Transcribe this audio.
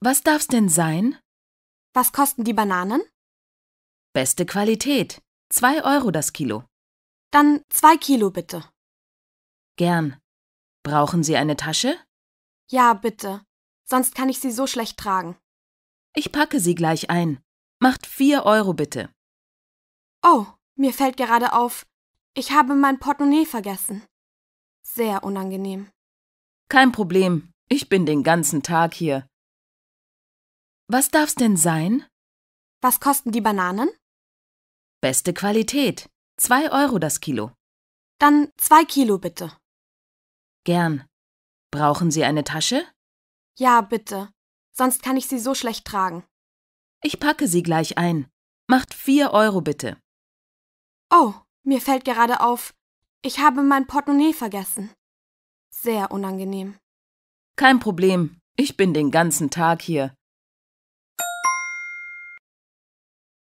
Was darf's denn sein? Was kosten die Bananen? Beste Qualität. Zwei Euro das Kilo. Dann zwei Kilo bitte. Gern. Brauchen Sie eine Tasche? Ja, bitte. Sonst kann ich sie so schlecht tragen. Ich packe sie gleich ein. Macht vier Euro bitte. Oh, mir fällt gerade auf, ich habe mein Portemonnaie vergessen. Sehr unangenehm. Kein Problem. Ich bin den ganzen Tag hier. Was darf's denn sein? Was kosten die Bananen? Beste Qualität. Zwei Euro das Kilo. Dann zwei Kilo bitte. Gern. Brauchen Sie eine Tasche? Ja, bitte. Sonst kann ich sie so schlecht tragen. Ich packe sie gleich ein. Macht vier Euro bitte. Oh, mir fällt gerade auf, ich habe mein Portemonnaie vergessen. Sehr unangenehm. Kein Problem. Ich bin den ganzen Tag hier.